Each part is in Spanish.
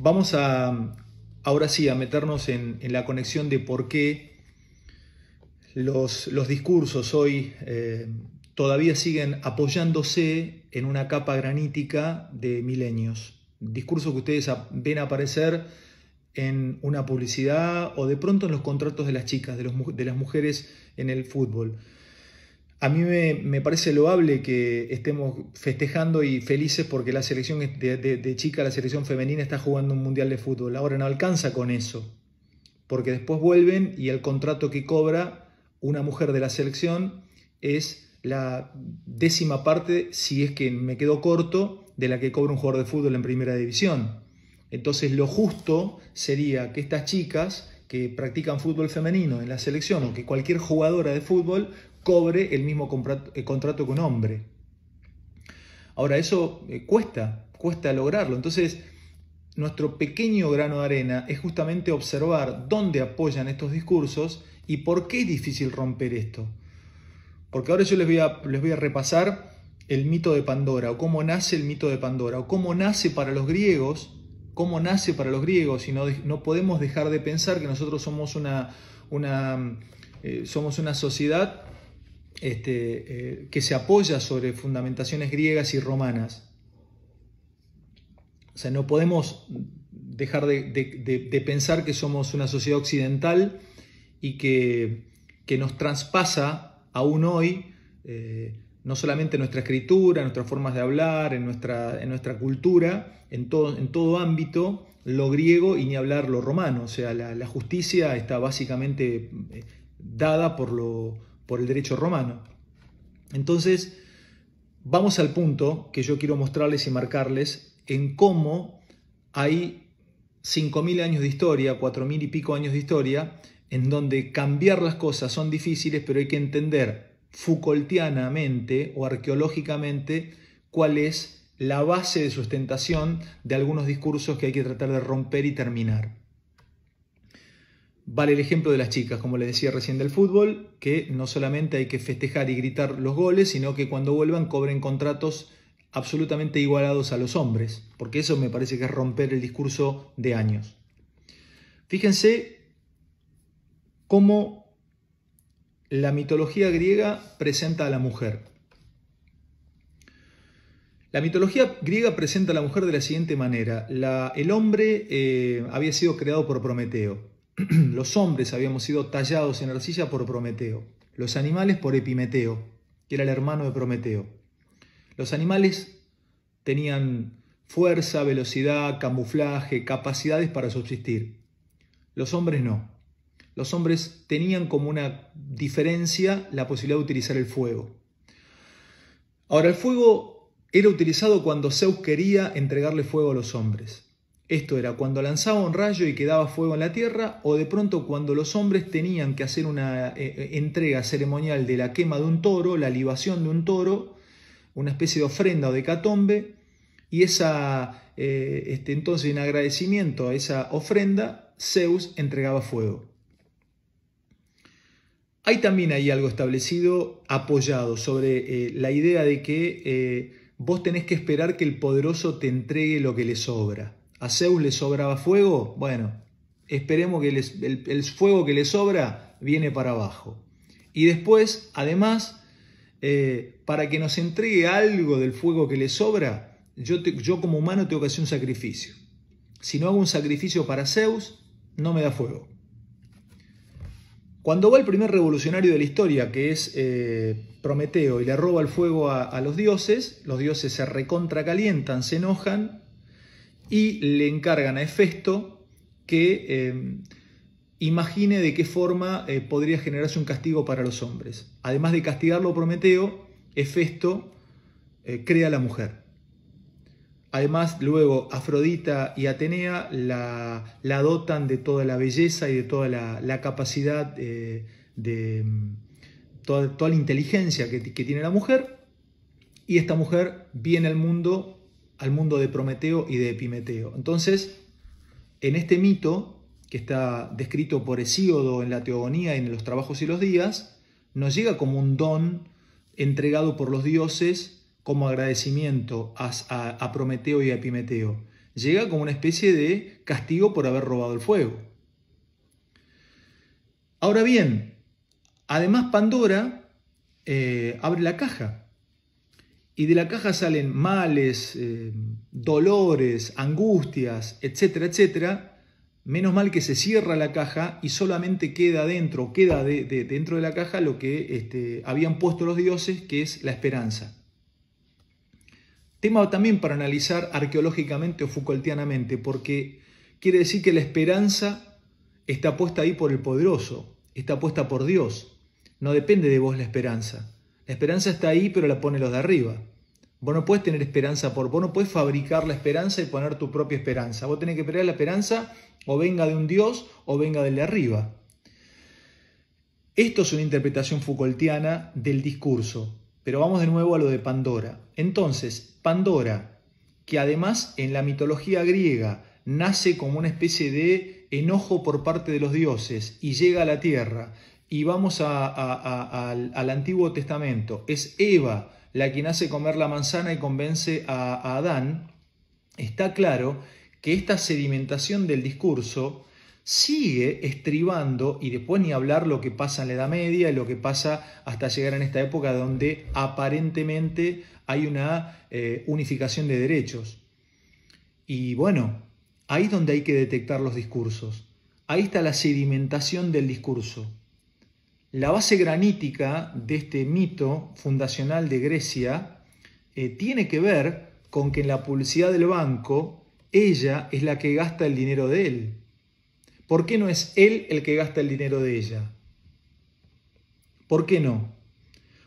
Vamos a, ahora sí, a meternos en, la conexión de por qué los, discursos hoy eh, todavía siguen apoyándose en una capa granítica de milenios. Discursos que ustedes ven aparecer en una publicidad o de pronto en los contratos de las chicas, de las mujeres en el fútbol. A mí me, parece loable que estemos festejando y felices porque la selección de, de, chica, la selección femenina, está jugando un mundial de fútbol. Ahora no alcanza con eso, porque después vuelven y el contrato que cobra una mujer de la selección es la décima parte, si es que me quedo corto, de la que cobra un jugador de fútbol en primera división. Entonces lo justo sería que estas chicas que practican fútbol femenino en la selección o que cualquier jugadora de fútbol cobre el mismo eh, contrato que un hombre. Ahora, eso eh, cuesta, cuesta lograrlo. Entonces, nuestro pequeño grano de arena es justamente observar dónde apoyan estos discursos y por qué es difícil romper esto. Porque ahora yo les voy a, les voy a repasar el mito de Pandora, o cómo nace el mito de Pandora, o cómo nace para los griegos, cómo nace para los griegos, y no, podemos dejar de pensar que nosotros somos una, una, eh, somos una sociedad este, eh, que se apoya sobre fundamentaciones griegas y romanas. O sea, no podemos dejar de, pensar que somos una sociedad occidental y que, nos traspasa aún hoy eh, no solamente nuestra escritura, nuestras formas de hablar, en nuestra, nuestra cultura, en todo, en todo ámbito, lo griego y ni hablar lo romano. O sea, la justicia está básicamente eh, dada por lo, por el derecho romano. Entonces, vamos al punto que yo quiero mostrarles y marcarles en cómo hay 5.000 años de historia, 4.000 y pico años de historia, en donde cambiar las cosas son difíciles, pero hay que entender Foucaultianamente o arqueológicamente cuál es la base de sustentación de algunos discursos que hay que tratar de romper y terminar. Vale el ejemplo de las chicas, como les decía recién del fútbol, que no solamente hay que festejar y gritar los goles, sino que cuando vuelvan cobren contratos absolutamente igualados a los hombres, porque eso me parece que es romper el discurso de años. Fíjense cómo la mitología griega presenta a la mujer. La mitología griega presenta a la mujer de la siguiente manera. el hombre eh, había sido creado por Prometeo. Los hombres habíamos sido tallados en arcilla por Prometeo, los animales por Epimeteo, que era el hermano de Prometeo. Los animales tenían fuerza, velocidad, camuflaje, capacidades para subsistir. Los hombres no. Los hombres tenían como una diferencia la posibilidad de utilizar el fuego. Ahora, el fuego era utilizado cuando Zeus quería entregarle fuego a los hombres. Esto era cuando lanzaba un rayo y quedaba fuego en la tierra, o de pronto cuando los hombres tenían que hacer una eh, eh, entrega ceremonial de la quema de un toro, la libación de un toro, una especie de ofrenda o de catombe, y eh, este, entonces en agradecimiento a esa ofrenda, Zeus entregaba fuego. Hay también ahí algo establecido, apoyado sobre la idea de que vos tenés que esperar que el poderoso te entregue lo que le sobra. ¿A Zeus le sobraba fuego? Bueno, esperemos que el, fuego que le sobra viene para abajo. Y después, además, eh, para que nos entregue algo del fuego que le sobra, yo, como humano tengo que hacer un sacrificio. Si no hago un sacrificio para Zeus, no me da fuego. Cuando va el primer revolucionario de la historia, que es eh, Prometeo, y le roba el fuego a, a los dioses, los dioses se recontracalientan, se enojan y le encargan a Hefesto que eh, imagine de qué forma eh, podría generarse un castigo para los hombres. Además de castigarlo a Prometeo, Hefesto eh, crea a la mujer. Además, luego Afrodita y Atenea la, dotan de toda la belleza y de toda la, capacidad, de toda, toda, la inteligencia que, que tiene la mujer. Y esta mujer viene al mundo al mundo de Prometeo y de Epimeteo. Entonces, en este mito, que está descrito por Hesíodo en la Teogonía y en los Trabajos y los Días, nos llega como un don entregado por los dioses como agradecimiento a, Prometeo y a Epimeteo. Llega como una especie de castigo por haber robado el fuego. Ahora bien, además Pandora eh, abre la caja y de la caja salen males, eh, dolores, angustias, etcétera, etcétera. Menos mal que se cierra la caja y solamente queda dentro, queda de, dentro de la caja lo que este, habían puesto los dioses, que es la esperanza. Tema también para analizar arqueológicamente o Foucaultianamente, porque quiere decir que la esperanza está puesta ahí por el poderoso, está puesta por Dios. No depende de vos la esperanza. La esperanza está ahí, pero la ponen los de arriba. Vos no puedes tener esperanza por, vos no puedes fabricar la esperanza y poner tu propia esperanza. Vos tenés que esperar la esperanza o venga de un Dios o venga del de arriba. Esto es una interpretación Foucaultiana del discurso, pero vamos de nuevo a lo de Pandora. Entonces, Pandora, que además en la mitología griega nace como una especie de enojo por parte de los dioses y llega a la tierra y vamos al, Antiguo Testamento, es Eva la quien hace comer la manzana y convence a, Adán, está claro que esta sedimentación del discurso sigue estribando, y después ni hablar lo que pasa en la Edad Media y lo que pasa hasta llegar en esta época donde aparentemente hay una eh, unificación de derechos. Y bueno, ahí es donde hay que detectar los discursos. Ahí está la sedimentación del discurso. La base granítica de este mito fundacional de Grecia eh, tiene que ver con que en la publicidad del banco ella es la que gasta el dinero de él. ¿Por qué no es él el que gasta el dinero de ella? ¿Por qué no?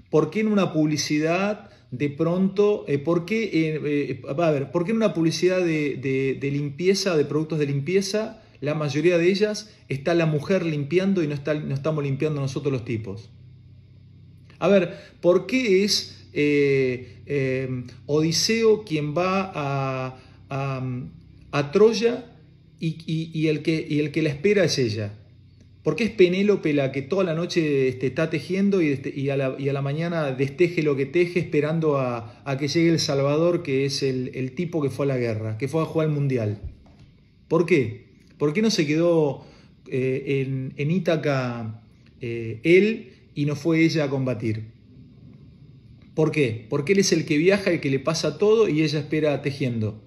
¿Por qué en una publicidad de pronto, eh, ¿por, qué, eh, a ver, ¿por qué en una publicidad de limpieza, de productos de limpieza, la mayoría de ellas está la mujer limpiando y no, estamos limpiando nosotros los tipos. A ver, ¿por qué es eh, eh, Odiseo quien va a, a, Troya y, el que, la espera es ella? ¿Por qué es Penélope la que toda la noche este, está tejiendo este, y, a la, mañana desteje lo que teje esperando a, que llegue el Salvador, que es el, tipo que fue a la guerra, que fue a jugar al Mundial? ¿Por qué? ¿Por qué no se quedó eh, en, Ítaca eh, él y no fue ella a combatir? ¿Por qué? Porque él es el que viaja, el que le pasa todo y ella espera tejiendo.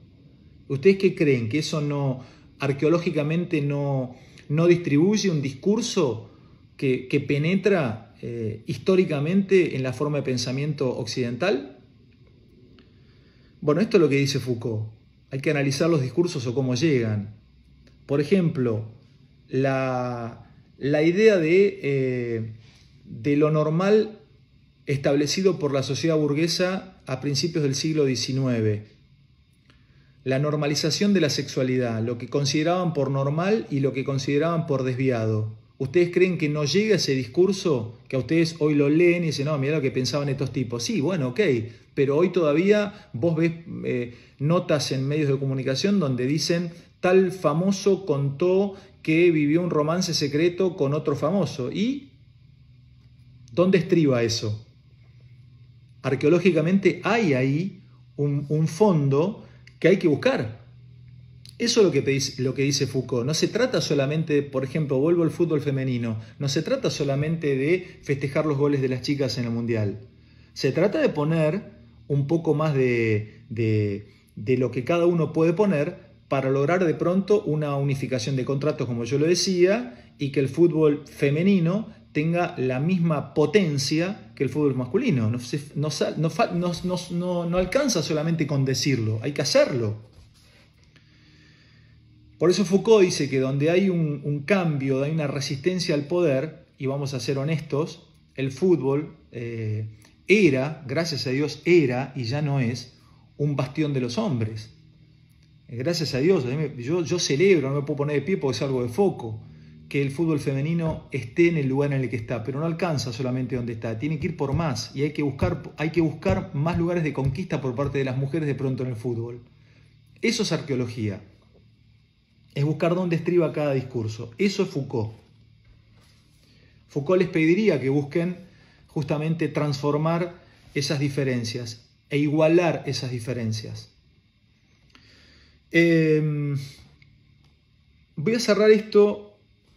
¿Ustedes qué creen? ¿Que eso no arqueológicamente no, no distribuye un discurso que, penetra eh, históricamente en la forma de pensamiento occidental? Bueno, esto es lo que dice Foucault. Hay que analizar los discursos o cómo llegan. Por ejemplo, la, idea eh, de lo normal establecido por la sociedad burguesa a principios del siglo XIX. La normalización de la sexualidad, lo que consideraban por normal y lo que consideraban por desviado. ¿Ustedes creen que no llega ese discurso que a ustedes hoy lo leen y dicen, no, mira lo que pensaban estos tipos? Sí, bueno, ok, pero hoy todavía vos ves eh, notas en medios de comunicación donde dicen, tal famoso contó que vivió un romance secreto con otro famoso. ¿Y dónde estriba eso? Arqueológicamente hay ahí un, un fondo que hay que buscar. Eso es lo que, lo que dice Foucault. No se trata solamente, por ejemplo, vuelvo al fútbol femenino, no se trata solamente de festejar los goles de las chicas en el Mundial. Se trata de poner un poco más de, de, lo que cada uno puede poner para lograr de pronto una unificación de contratos, como yo lo decía, y que el fútbol femenino tenga la misma potencia que el fútbol masculino. No, no, no, no alcanza solamente con decirlo, hay que hacerlo. Por eso Foucault dice que donde hay un, cambio, cambio, hay una resistencia al poder, y vamos a ser honestos, el fútbol eh, era, gracias a Dios era y ya no es, un bastión de los hombres. Eh, gracias a Dios, yo, yo celebro, no me puedo poner de pie porque es algo de foco, que el fútbol femenino esté en el lugar en el que está, pero no alcanza solamente donde está, tiene que ir por más y hay que buscar, hay que buscar más lugares de conquista por parte de las mujeres de pronto en el fútbol. Eso es arqueología es buscar dónde estriba cada discurso. Eso es Foucault. Foucault les pediría que busquen justamente transformar esas diferencias e igualar esas diferencias. Em, voy a cerrar esto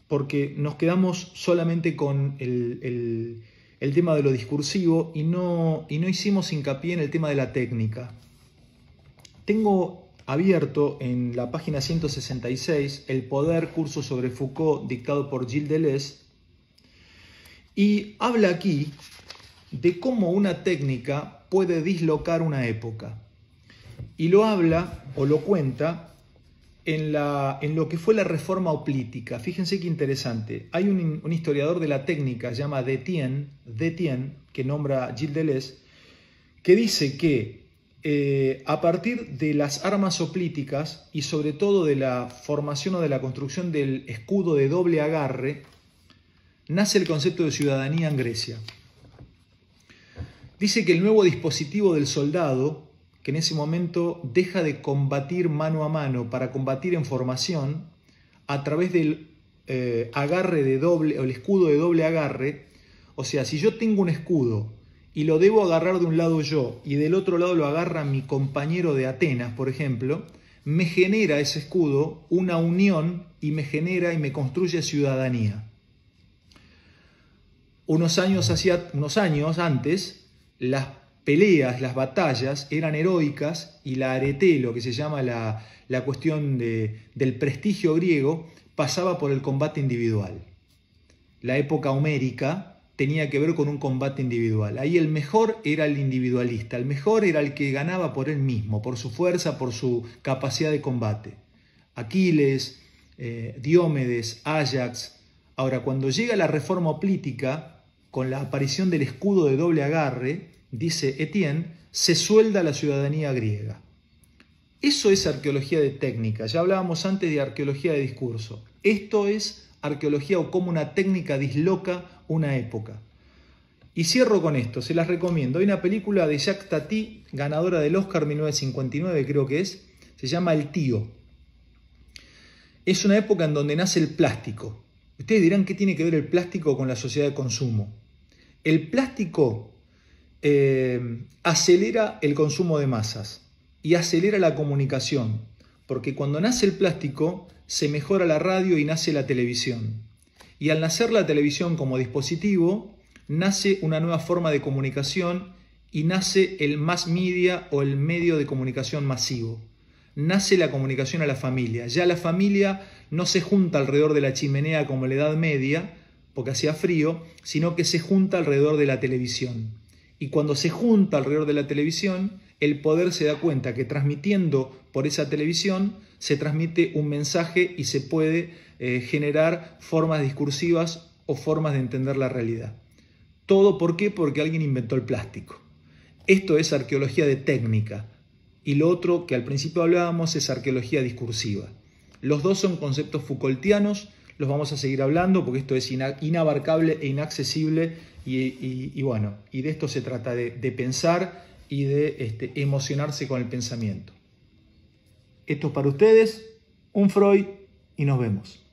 porque nos quedamos solamente con el, el, el tema de lo discursivo y no, y no hicimos hincapié en el tema de la técnica. Tengo abierto en la página 166, El Poder, curso sobre Foucault, dictado por Gilles Deleuze, y habla aquí de cómo una técnica puede dislocar una época. Y lo habla o lo cuenta en, la, en lo que fue la reforma oplítica. Fíjense qué interesante. Hay un, historiador de la técnica, se llama De que nombra Gilles Deleuze, que dice que eh, a partir de las armas soplíticas y sobre todo de la formación o de la construcción del escudo de doble agarre, nace el concepto de ciudadanía en Grecia. Dice que el nuevo dispositivo del soldado, que en ese momento deja de combatir mano a mano para combatir en formación, a través del eh, agarre de doble o el escudo de doble agarre, o sea, si yo tengo un escudo y lo debo agarrar de un lado yo y del otro lado lo agarra mi compañero de Atenas, por ejemplo, me genera ese escudo una unión y me genera y me construye ciudadanía. Unos años, unos años antes, las peleas, las batallas eran heroicas y la arete, lo que se llama la, cuestión del prestigio griego, pasaba por el combate individual. La época homérica, tenía que ver con un combate individual. Ahí el mejor era el individualista, el mejor era el que ganaba por él mismo, por su fuerza, por su capacidad de combate. Aquiles, eh, Diómedes, Ajax. Ahora, cuando llega la reforma política, con la aparición del escudo de doble agarre, dice Etienne, se suelda la ciudadanía griega. Eso es arqueología de técnica, ya hablábamos antes de arqueología de discurso. Esto es arqueología o cómo una técnica disloca una época. Y cierro con esto, se las recomiendo. Hay una película de Jacques Tati, ganadora del Oscar 1959 creo que es, se llama El Tío. Es una época en donde nace el plástico. Ustedes dirán qué tiene que ver el plástico con la sociedad de consumo. El plástico eh, acelera el consumo de masas y acelera la comunicación, porque cuando nace el plástico, se mejora la radio y nace la televisión. Y al nacer la televisión como dispositivo, nace una nueva forma de comunicación y nace el mass media o el medio de comunicación masivo. Nace la comunicación a la familia. Ya la familia no se junta alrededor de la chimenea como en la Edad Media, porque hacía frío, sino que se junta alrededor de la televisión. Y cuando se junta alrededor de la televisión, el poder se da cuenta que transmitiendo por esa televisión se transmite un mensaje y se puede eh, generar formas discursivas o formas de entender la realidad. ¿Todo por qué? Porque alguien inventó el plástico. Esto es arqueología de técnica y lo otro que al principio hablábamos es arqueología discursiva. Los dos son conceptos Foucaultianos, los vamos a seguir hablando porque esto es inabarcable e inaccesible y, bueno, y de esto se trata de pensar y de este, emocionarse con el pensamiento. Esto es para ustedes, un Freud y nos vemos.